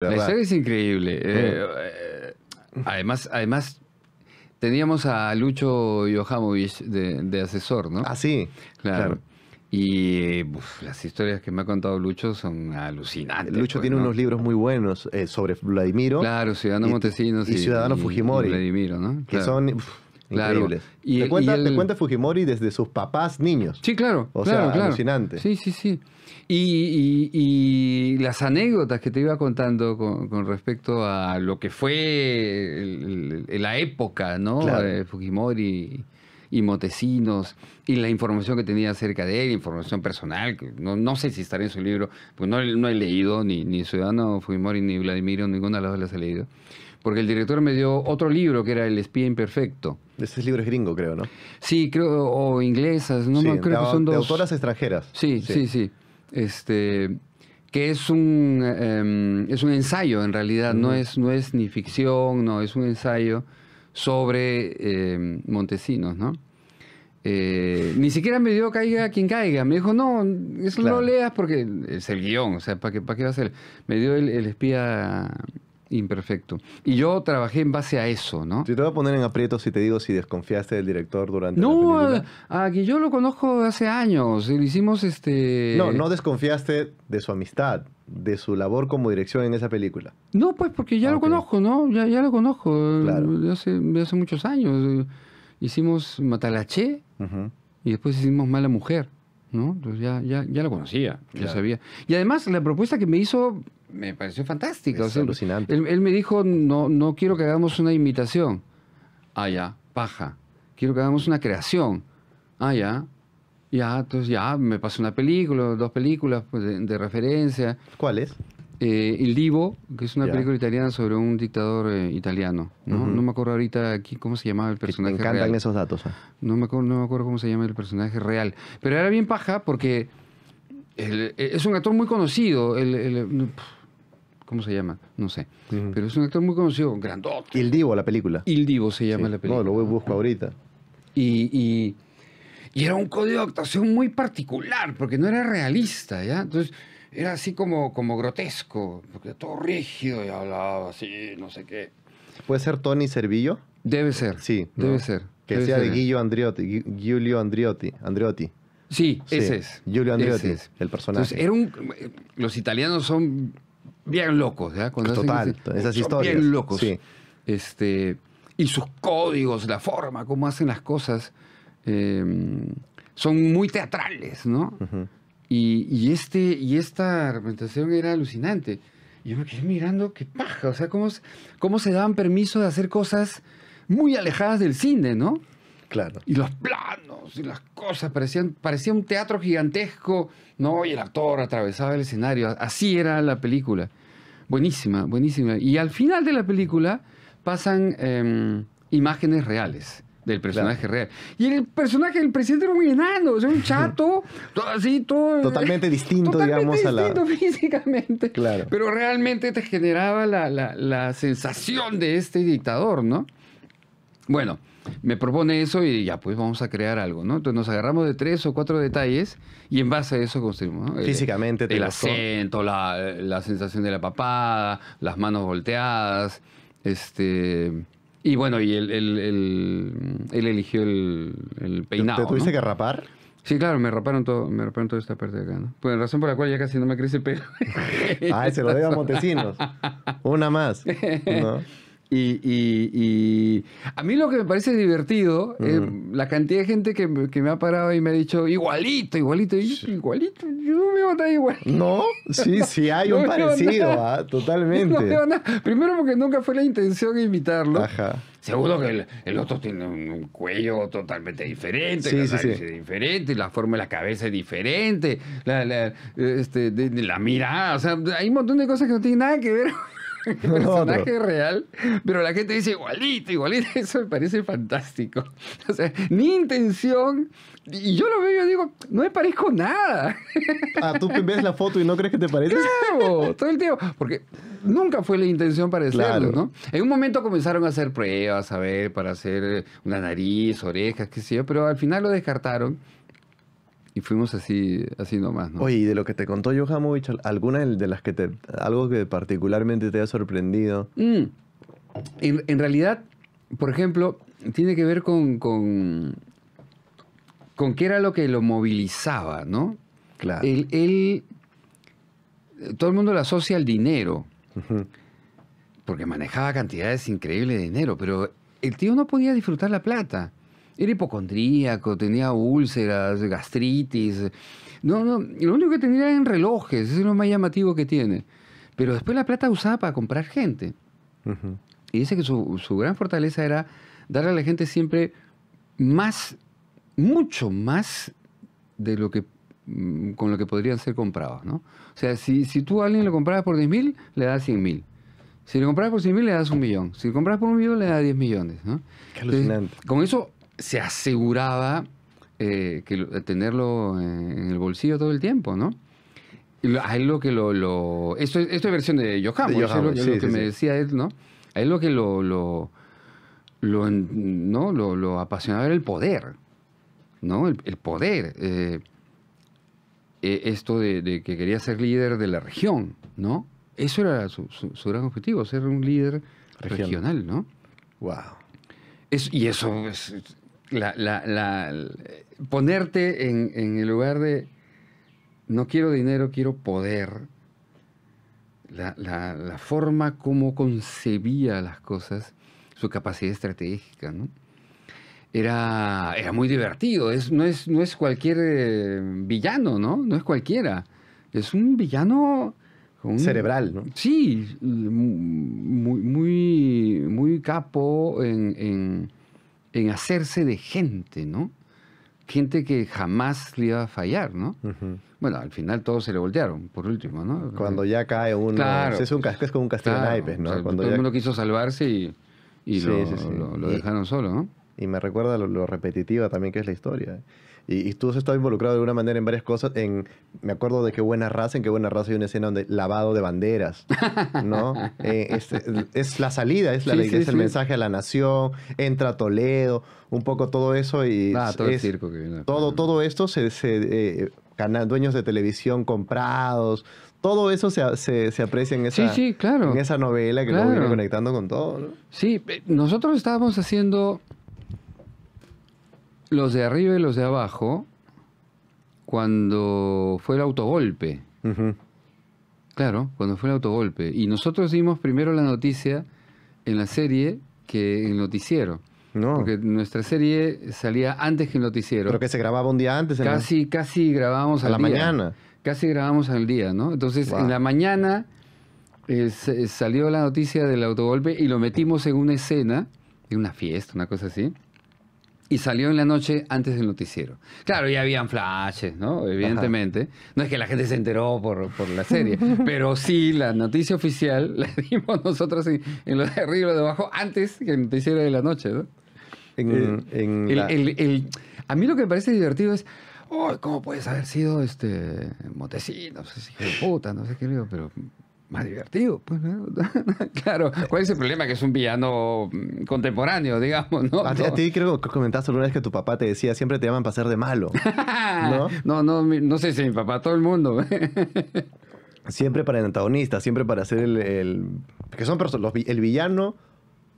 La, historia es increíble. Eh, eh, además, además, teníamos a Lucho Johamovich de, asesor, ¿no? Ah, sí. Claro. Y las historias que me ha contado Lucho son alucinantes. Lucho pues, tiene unos libros muy buenos eh, sobre Vladimiro. Claro, Ciudadano Montesinos y, Ciudadano Fujimori. Vladimiro, ¿no? Que son. Claro. Y, te, cuenta, Fujimori desde sus papás niños. Sí, claro. O sea, alucinante. Sí, sí, sí. Y, las anécdotas que te iba contando con, respecto a lo que fue la época, ¿no? Eh, Fujimori y Motecinos y la información que tenía acerca de él, información personal, no, sé si estará en su libro, pues no, no he leído ni, ni Ciudadano Fujimori ni Vladimiro, ninguna de las dos las he leído porque el director me dio otro libro que era El espía imperfecto. Ese libro es gringo, creo, ¿no? Sí, creo, o inglesas, no, creo de, que son dos. De autoras extranjeras. Sí, sí, sí. Este, que es un, em, es un ensayo en realidad, no, es, no es ni ficción, no, es un ensayo sobre em, Montesinos, ¿no? Eh, ni siquiera me dio caiga quien caiga. Me dijo, no, eso no lo leas porque es el guión, o sea, ¿para qué, para qué va a ser? Me dio el espía Imperfecto. Y yo trabajé en base a eso, ¿no? te voy a poner en aprietos si te digo si desconfiaste del director durante no, la ah, yo lo conozco hace años. hicimos este... No, no desconfiaste de su amistad, de su labor como dirección en esa película. No, pues porque ya lo conozco, ¿no? Ya, ya lo conozco. Claro. Eh, de hace, muchos años. Hicimos Matalache y después hicimos Mala Mujer. ¿no? Entonces ya, ya, ya lo conocía, ya sabía. Y además la propuesta que me hizo me pareció fantástico. Es alucinante. Él, me dijo, no, no quiero que hagamos una imitación. Ah, ya, paja. Quiero que hagamos una creación. Ah, ya. Ya, entonces ya, me pasó una película, dos películas pues, de, referencia. ¿Cuáles? Eh, El Divo, que es una película italiana sobre un dictador eh, italiano. ¿no? me acuerdo ahorita aquí cómo se llamaba el personaje. real. Me encantan esos datos. Ah. No, me acuerdo, no me acuerdo cómo se llama el personaje real. Pero era bien paja porque eh, es un actor muy conocido. el, ¿Cómo se llama? No sé. Pero es un actor muy conocido, grandote. Il Divo, la película. Il Divo se llama la película. No, lo voy ahorita. Y, y, y, era un código de actuación muy particular, porque no era realista, ¿ya? Entonces era así como, como grotesco, porque todo rígido y hablaba así, no sé qué. ¿Puede ser Tony Servillo? Debe ser. Sí. Debe ser. Que sea de Giulio Andriotti. Giulio Andriotti. Andriotti. Sí, ese es. Giulio Andriotti, es. el personaje. Entonces, era un, los italianos son bien locos, ¿ya? Total, esas historias. Bien locos. Sí. Este, y sus códigos, la forma, como hacen las cosas, em, son muy teatrales, ¿no? y, este, y esta representación era alucinante. Y yo me quedé mirando, qué paja, o sea, cómo se daban permiso de hacer cosas muy alejadas del cine, ¿no? Claro. Y los planos y las cosas, parecían, parecía un teatro gigantesco, ¿no? Y el actor atravesaba el escenario, así era la película. Buenísima, buenísima. Y al final de la película pasan em, imágenes reales del personaje real. Y el personaje del presidente era muy enano, o sea, un chato, todo así, todo. Totalmente distinto, totalmente digamos, distinto a la. físicamente. Pero realmente te generaba la, la, la sensación de este dictador, ¿no? Bueno, me propone eso y ya, pues vamos a crear algo, ¿no? Entonces nos agarramos de tres o cuatro detalles y en base a eso construimos. ¿no? Físicamente, El, acento, la, sensación de la papada, las manos volteadas, este. Y bueno, y él, él, eligió el, el, peinado. ¿Te tuviste que rapar? Sí, claro, me raparon todo, me raparon toda esta parte de acá, ¿no? Pues razón por la cual ya casi no me crece el pelo. Ay, ah, se lo debo a Montesinos. Una más. ¿no? Y, y, y, a mí lo que me parece divertido es eh, la cantidad de gente que, que, me ha parado y me ha dicho igualito, igualito, yo, igualito, yo no veo igual. No, sí, sí hay un parecido, ah, totalmente. Primero porque nunca fue la intención imitarlo. Ajá. Seguro que el, otro tiene un, cuello totalmente diferente, la diferente, la forma de la cabeza es diferente, la, la, este, de la mirada, o sea, hay un montón de cosas que no tienen nada que ver personaje real, pero la gente dice igualito, igualito, eso me parece fantástico. O sea, ni intención, y yo lo veo y digo, no me parezco nada. Ah, tú ves la foto y no crees que te pareces. Claro, todo el tiempo, porque nunca fue la intención parecerlo, claro. ¿no? En un momento comenzaron a hacer pruebas, a ver, para hacer eh, una nariz, orejas, qué sé yo, pero al final lo descartaron y fuimos así, nomás, ¿no? Oye, de lo que te contó Johamovich, ¿alguna de las que te, algo que particularmente te ha sorprendido? Mm. En, realidad, por ejemplo, tiene que ver con, con, qué era lo que lo movilizaba, ¿no? Claro. Él, todo el mundo lo asocia al dinero, porque manejaba cantidades increíbles de dinero, pero el tío no podía disfrutar la plata. Era hipocondríaco, tenía úlceras, gastritis. No, no, lo único que tenía eran relojes, eso es lo más llamativo que tiene. Pero después la plata usaba para comprar gente. Y dice que su, gran fortaleza era darle a la gente siempre más, mucho más de lo que mm, con lo que podrían ser comprados. ¿no? O sea, si, tú a alguien lo comprabas por 10 mil, le das 100 mil. Si le comprabas por 100 mil, le das un millón. Si le compras por un millón, le das 10 millones. ¿no? Qué alucinante. con eso se aseguraba eh, que, tenerlo eh, en el bolsillo todo el tiempo, ¿no? A él lo que lo... esto, es versión de Johan, lo, que me decía él, ¿no? A él lo que lo, lo, ¿no? Lo, apasionaba era el poder, ¿no? El, poder. Eh, e, esto de, que quería ser líder de la región, ¿no? Eso era su, gran objetivo, ser un líder regional, ¿no? Wow. y eso es, la, ponerte en, el lugar de no quiero dinero, quiero poder. La, forma como concebía las cosas, su capacidad estratégica, ¿no? Era, era muy divertido, es, no, es, no es cualquier eh, villano, ¿no? No es cualquiera. Es un villano Cerebral, ¿no? Sí, mm, muy, muy, muy capo en, en hacerse de gente, ¿no? Gente que jamás le iba a fallar, ¿no? Bueno, al final todos se le voltearon, por último, ¿no? Cuando ya cae uno... Claro. Es, como un castillo de naipes, ¿no? Cuando todo el mundo quiso salvarse y, lo, dejaron solo, ¿no? Y me recuerda lo, lo, repetitiva también que es la historia. ¿eh? Y, tú has estado involucrado de alguna manera en varias cosas. En, me acuerdo de Qué Buena Raza, en Qué Buena Raza hay una escena donde lavado de banderas, ¿no? Eh, este, es, la salida, es, el mensaje a la nación, entra Toledo, un poco todo eso y... Ah, todo Todo, esto se... Eh, dueños de televisión comprados, todo eso se, aprecia en esa, en esa novela que lo viene conectando con todo. Sí, eh, nosotros estábamos haciendo los de arriba y los de abajo cuando fue el autogolpe. Claro, cuando fue el autogolpe. Y nosotros dimos primero la noticia en la serie que en el noticiero. Porque nuestra serie salía antes que el noticiero. Pero que se grababa un día antes. Casi, casi grabábamos a la mañana. Casi grabamos al día, ¿no? Entonces, en la mañana eh, eh, salió la noticia del autogolpe y lo metimos en una escena, en una fiesta, una cosa así y salió en la noche antes del noticiero. Claro, ya habían flashes, ¿no? Evidentemente. No es que la gente se enteró por, la serie, pero sí, la noticia oficial la dimos nosotros en, los lo de arriba y de abajo antes que el noticiero de la noche, ¿no? Eh, a mí lo que me parece divertido es, ¡Ay, ¿cómo puedes haber sido este Montesinos? Puta, no sé qué, digo, pero más divertido. Pues, claro, ¿cuál es el problema? Que es un villano mm, contemporáneo, digamos, ¿no? A, ti creo que comentaste alguna vez que tu papá te decía, siempre te llaman para ser de malo. ¿no? no, no, sé si mi papá, todo el mundo. siempre para el antagonista, siempre para ser el... el que son personas, el villano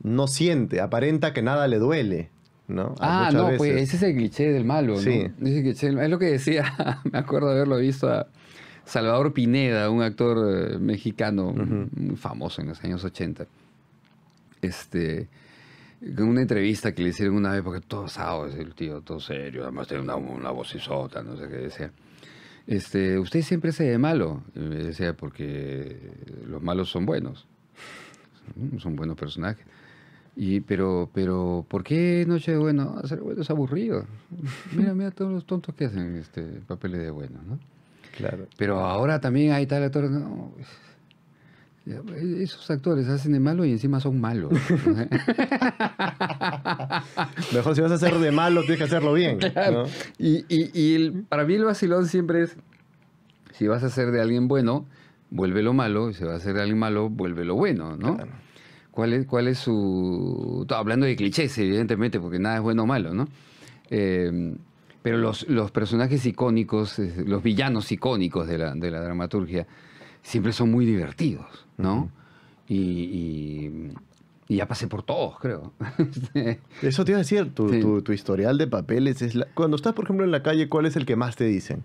no siente, aparenta que nada le duele. ¿no? ah, no, pues ese es el cliché del malo. ¿no? Es, es lo que decía, me acuerdo de haberlo visto a Salvador Pineda, un actor eh, mexicano muy famoso en los años 80. Este, en una entrevista que le hicieron una vez, porque todo asado es el tío, todo serio, además tiene una, voz sota, no sé qué decía. Este, usted siempre se ve malo, decía, porque los malos son buenos, mm, son buenos personajes. Y, pero, pero, ¿por qué Noche de Bueno? Hacer bueno es aburrido. Mira, mira todos los tontos que hacen este, papeles de bueno, ¿no? Claro. Pero ahora también hay tal actor. Pues, pues, esos actores hacen de malo y encima son malos. Mejor si vas a hacer de malo, tienes que hacerlo bien. Y, para mí el vacilón siempre es, si vas a hacer de alguien bueno, vuelve lo malo, si vas a hacer de alguien malo, vuelve lo bueno, ¿no? ¿Cuál, es, ¿Cuál es su...? Hablando de clichés, evidentemente, porque nada es bueno o malo, ¿no? Eh, pero los, personajes icónicos, los villanos icónicos de la, de la dramaturgia, siempre son muy divertidos, ¿no? y, ya pasé por todos, creo. Eso te iba a decir, tu, tu, historial de papeles. Es Cuando estás, por ejemplo, en la calle, ¿cuál es el que más te dicen?